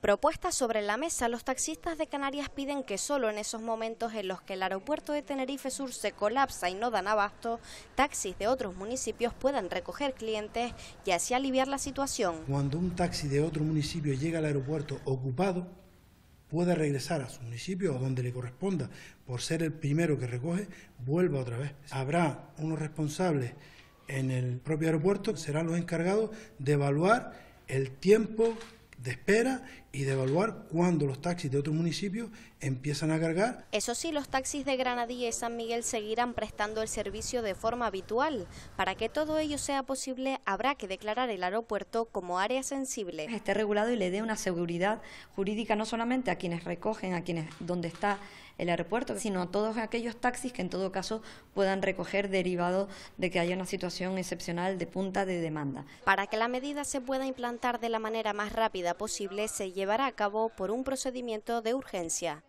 Propuesta sobre la mesa, los taxistas de Canarias piden que solo en esos momentos en los que el aeropuerto de Tenerife Sur se colapsa y no dan abasto, taxis de otros municipios puedan recoger clientes y así aliviar la situación. Cuando un taxi de otro municipio llega al aeropuerto ocupado, puede regresar a su municipio o donde le corresponda, por ser el primero que recoge, vuelva otra vez. Habrá unos responsables en el propio aeropuerto que serán los encargados de evaluar el tiempo de espera y de evaluar cuándo los taxis de otros municipios empiezan a cargar. Eso sí, los taxis de Granadilla y San Miguel seguirán prestando el servicio de forma habitual. Para que todo ello sea posible, habrá que declarar el aeropuerto como área sensible. Esté regulado y le dé una seguridad jurídica no solamente a quienes recogen, a quienes donde está el aeropuerto, sino a todos aquellos taxis que en todo caso puedan recoger derivado de que haya una situación excepcional de punta de demanda. Para que la medida se pueda implantar de la manera más rápida posible, se llevará a cabo por un procedimiento de urgencia.